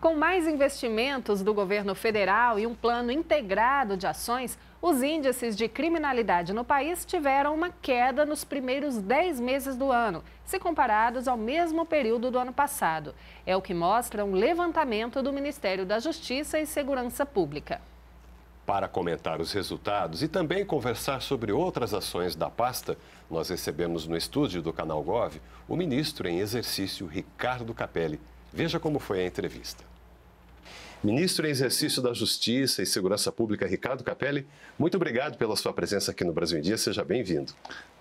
Com mais investimentos do governo federal e um plano integrado de ações, os índices de criminalidade no país tiveram uma queda nos primeiros 10 meses do ano, se comparados ao mesmo período do ano passado. É o que mostra um levantamento do Ministério da Justiça e Segurança Pública. Para comentar os resultados e também conversar sobre outras ações da pasta, nós recebemos no estúdio do Canal Gov o ministro em exercício Ricardo Capelli. Veja como foi a entrevista. Ministro em exercício da Justiça e Segurança Pública, Ricardo Capelli, muito obrigado pela sua presença aqui no Brasil em Dia. Seja bem-vindo.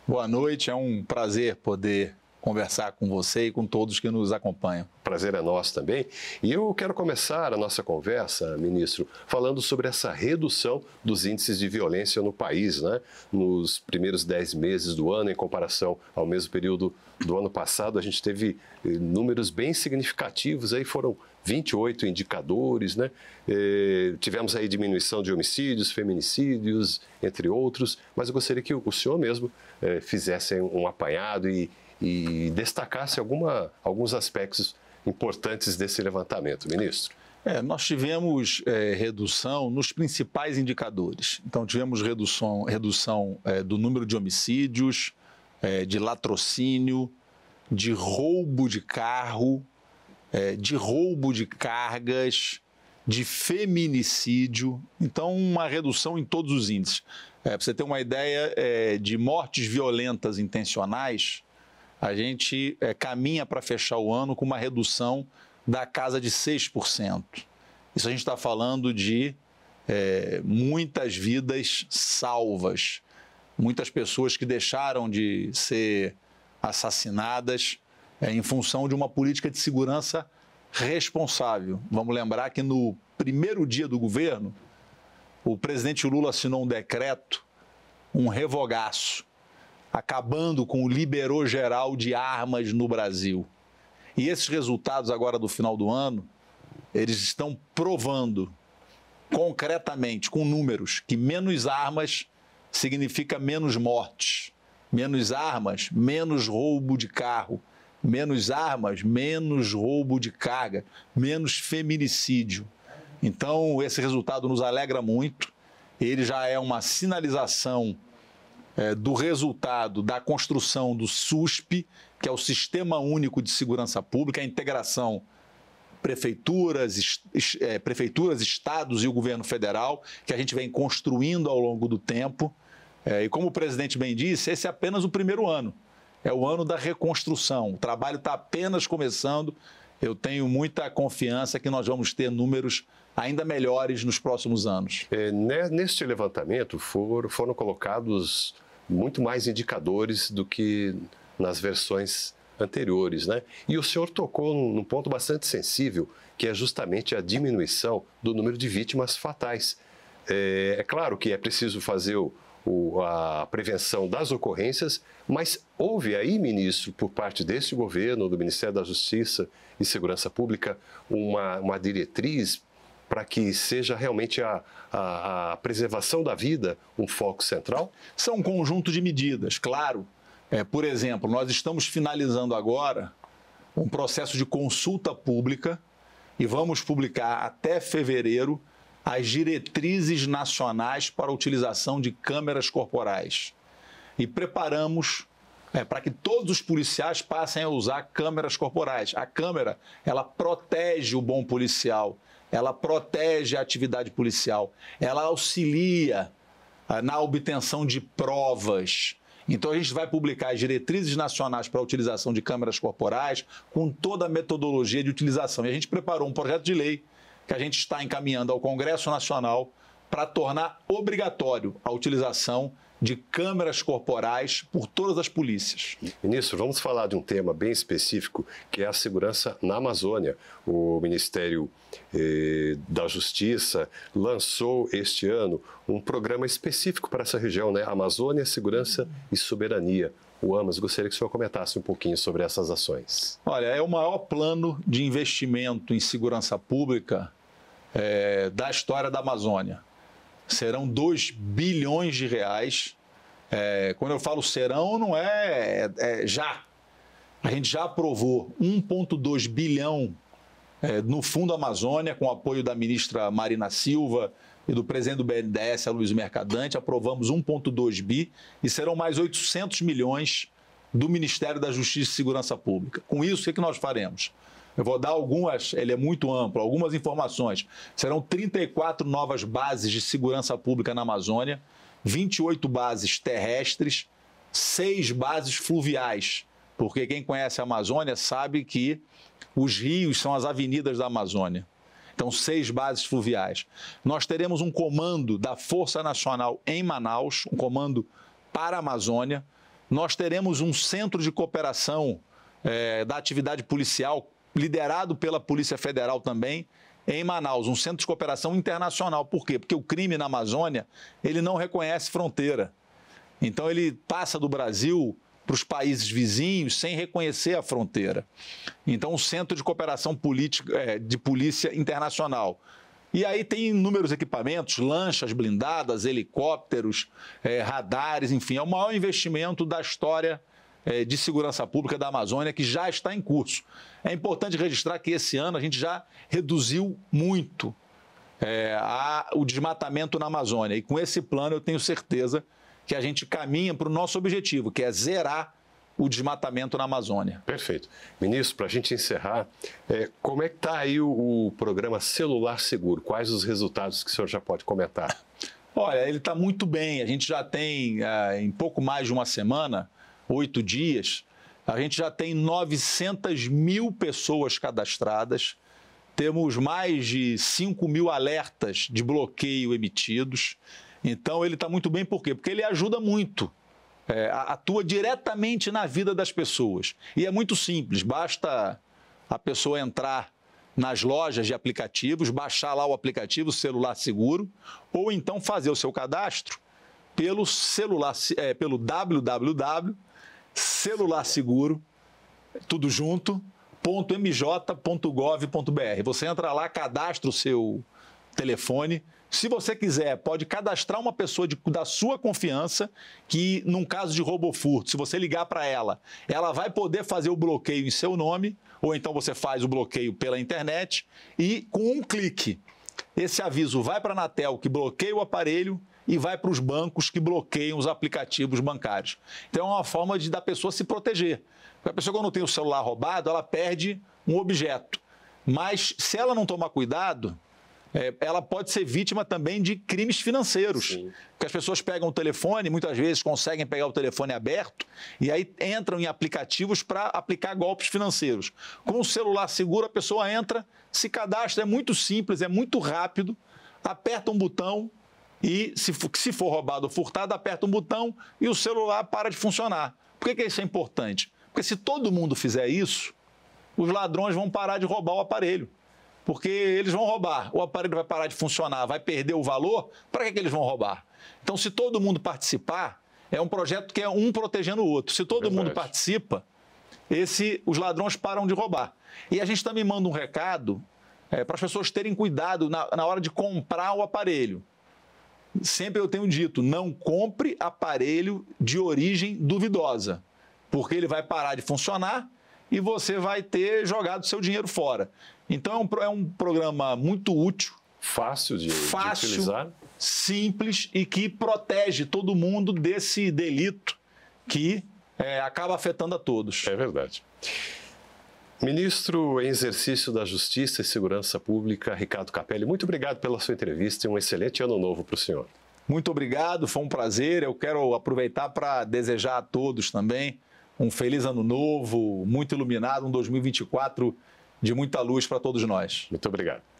Boa noite, é um prazer poder conversar com você e com todos que nos acompanham. Prazer é nosso também. E eu quero começar a nossa conversa, ministro, falando sobre essa redução dos índices de violência no país, né? Nos primeiros dez meses do ano, em comparação ao mesmo período do ano passado, a gente teve eh, números bem significativos aí, foram 28 indicadores, né? Eh, tivemos aí diminuição de homicídios, feminicídios, entre outros, mas eu gostaria que o senhor mesmo é, fizesse um apanhado e, e destacasse alguma, alguns aspectos importantes desse levantamento, ministro. É, nós tivemos é, redução nos principais indicadores. Então, tivemos redução, redução é, do número de homicídios, é, de latrocínio, de roubo de carro, é, de roubo de cargas, de feminicídio. Então, uma redução em todos os índices. É, Para você ter uma ideia é, de mortes violentas intencionais, a gente é, caminha para fechar o ano com uma redução da casa de 6%. Isso a gente está falando de é, muitas vidas salvas, muitas pessoas que deixaram de ser assassinadas é, em função de uma política de segurança responsável. Vamos lembrar que no primeiro dia do governo, o presidente Lula assinou um decreto, um revogaço, acabando com o liberou geral de armas no Brasil. E esses resultados agora do final do ano, eles estão provando concretamente, com números, que menos armas significa menos mortes, menos armas, menos roubo de carro, menos armas, menos roubo de carga, menos feminicídio. Então, esse resultado nos alegra muito. Ele já é uma sinalização é, do resultado da construção do SUSP, que é o Sistema Único de Segurança Pública, a integração prefeituras, est é, prefeituras, estados e o governo federal, que a gente vem construindo ao longo do tempo. É, e como o presidente bem disse, esse é apenas o primeiro ano é o ano da reconstrução. O trabalho está apenas começando. Eu tenho muita confiança que nós vamos ter números ainda melhores nos próximos anos. É, né, neste levantamento for, foram colocados muito mais indicadores do que nas versões anteriores, né? E o senhor tocou num ponto bastante sensível, que é justamente a diminuição do número de vítimas fatais. É, é claro que é preciso fazer o, o, a prevenção das ocorrências, mas houve aí, ministro, por parte desse governo, do Ministério da Justiça e Segurança Pública, uma, uma diretriz para que seja realmente a, a, a, preservação da vida um foco central? São um conjunto de medidas, claro. É, por exemplo, nós estamos finalizando agora um processo de consulta pública e vamos publicar até fevereiro as diretrizes nacionais para a utilização de câmeras corporais e preparamos é, para que todos os policiais passem a usar câmeras corporais. A câmera, ela protege o bom policial, ela protege a atividade policial, ela auxilia ah, na obtenção de provas. Então a gente vai publicar as diretrizes nacionais para a utilização de câmeras corporais com toda a metodologia de utilização. E a gente preparou um projeto de lei que a gente está encaminhando ao Congresso Nacional para tornar obrigatório a utilização de câmeras corporais por todas as polícias. Ministro, vamos falar de um tema bem específico, que é a segurança na Amazônia. O Ministério eh, da Justiça lançou este ano um programa específico para essa região, né? Amazônia, Segurança e Soberania. O AMAS, gostaria que o senhor comentasse um pouquinho sobre essas ações. Olha, é o maior plano de investimento em segurança pública é, da história da Amazônia. Serão 2 bilhões de reais. É, quando eu falo serão, não é, é, é já. A gente já aprovou 1,2 bilhão é, no Fundo Amazônia, com apoio da ministra Marina Silva e do presidente do BNDES, Luiz Mercadante. Aprovamos 1,2 bi e serão mais 800 milhões do Ministério da Justiça e Segurança Pública. Com isso, o que é nós faremos? Eu vou dar algumas, ele é muito amplo, algumas informações. Serão 34 novas bases de segurança pública na Amazônia, 28 bases terrestres, 6 bases fluviais. Porque quem conhece a Amazônia sabe que os rios são as avenidas da Amazônia. Então, seis bases fluviais. Nós teremos um comando da Força Nacional em Manaus, um comando para a Amazônia. Nós teremos um centro de cooperação é, da atividade policial liderado pela Polícia Federal também, em Manaus, um centro de cooperação internacional. Por quê? Porque o crime na Amazônia, ele não reconhece fronteira. Então ele passa do Brasil para os países vizinhos sem reconhecer a fronteira. Então, um centro de cooperação política, é, de polícia internacional. E aí tem inúmeros equipamentos, lanchas blindadas, helicópteros, é, radares, enfim, é o maior investimento da história é, de Segurança Pública da Amazônia, que já está em curso. É importante registrar que esse ano a gente já reduziu muito é, a, o desmatamento na Amazônia. E com esse plano eu tenho certeza que a gente caminha para o nosso objetivo, que é zerar o desmatamento na Amazônia. Perfeito. Ministro, para a gente encerrar, é, como é que está aí o, o, programa Celular Seguro? Quais os resultados que o senhor já pode comentar? Olha, ele está muito bem. A gente já tem, ah, em pouco mais de uma semana, oito dias, a gente já tem 900 mil pessoas cadastradas, temos mais de 5 mil alertas de bloqueio emitidos. Então, ele está muito bem, por quê? Porque ele ajuda muito. É, atua diretamente na vida das pessoas. E é muito simples, basta a pessoa entrar nas lojas de aplicativos, baixar lá o aplicativo Celular Seguro, ou então fazer o seu cadastro pelo celular, é, pelo www celular seguro, tudo junto, .mj.gov.br. Você entra lá, cadastra o seu telefone. Se você quiser, pode cadastrar uma pessoa de, da sua confiança que, num caso de roubo ou furto, se você ligar para ela, ela vai poder fazer o bloqueio em seu nome, ou então você faz o bloqueio pela internet e com um clique. Esse aviso vai para a Anatel que bloqueia o aparelho e vai para os bancos que bloqueiam os aplicativos bancários. Então é uma forma de da pessoa se proteger. Porque a pessoa quando tem o celular roubado, ela perde um objeto. Mas se ela não tomar cuidado, é, ela pode ser vítima também de crimes financeiros. Sim. Porque as pessoas pegam o telefone, muitas vezes conseguem pegar o telefone aberto e aí entram em aplicativos para aplicar golpes financeiros. Com o celular seguro, a pessoa entra, se cadastra, é muito simples, é muito rápido, aperta um botão, e se for, se for roubado ou furtado, aperta um botão e o celular para de funcionar. Por que, que isso é importante? Porque se todo mundo fizer isso, os ladrões vão parar de roubar o aparelho. Porque eles vão roubar, o aparelho vai parar de funcionar, vai perder o valor, para que, que eles vão roubar? Então, se todo mundo participar, é um projeto que é um protegendo o outro. Se todo Verdade. mundo participa, esse, os ladrões param de roubar. E a gente também manda um recado é, para as pessoas terem cuidado na, na hora de comprar o aparelho sempre eu tenho dito: não compre aparelho de origem duvidosa, porque ele vai parar de funcionar e você vai ter jogado seu dinheiro fora. Então é um, é um programa muito útil. Fácil de, fácil, de utilizar. Simples e que protege todo mundo desse delito que é, acaba afetando a todos. É verdade. Ministro em exercício da Justiça e Segurança Pública, Ricardo Capelli, muito obrigado pela sua entrevista e um excelente ano novo para o senhor. Muito obrigado, foi um prazer. Eu quero aproveitar para desejar a todos também um feliz ano novo, muito iluminado, um 2024 de muita luz para todos nós. Muito obrigado.